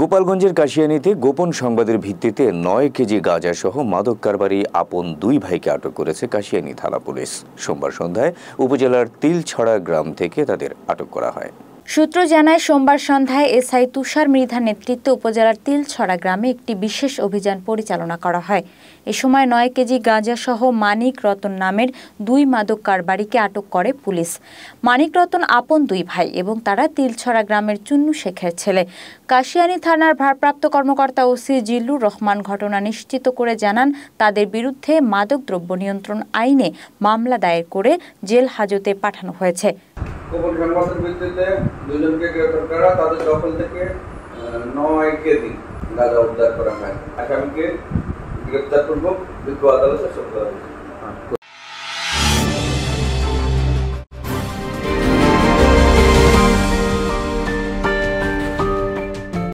গোপালগঞ্জের কাশিয়ানিতে গোপন সংবাদের ভিত্তিতে নয় কেজি গাঁজাসহ মাদক কারবারি আপন দুই ভাইকে আটক করেছে কাশিয়ানি থানা পুলিশ সোমবার সন্ধ্যায় উপজেলার তিলছড়া গ্রাম থেকে তাদের আটক করা হয় সূত্র জানায় সোমবার সন্ধ্যায় এসআই তুষার মৃধা নেতৃত্বে উপজেলার তিলছড়া গ্রামে একটি বিশেষ অভিযান পরিচালনা করা হয় এ সময় নয় কেজি গাঁজাসহ মানিক রতন নামের দুই মাদক কারবারিকে আটক করে পুলিশ মানিক রতন আপন দুই ভাই এবং তারা তিলছড়া গ্রামের চুন্নু শেখের ছেলে কাশিয়ানি থানার ভারপ্রাপ্ত কর্মকর্তা ওসি জিল্লুর রহমান ঘটনা নিশ্চিত করে জানান তাদের বিরুদ্ধে মাদক দ্রব্য নিয়ন্ত্রণ আইনে মামলা দায়ের করে জেল হাজতে পাঠানো হয়েছে গোপন সংবাদের ভিত্তিতে দুজনকে গ্রেফতার করা তাদের দখল থেকে নয় কেজি গাঁজা উদ্ধার করা হয় আসামিকে গ্রেপ্তারপূর্বক যোগ্য আদালতে সোপর্দ করা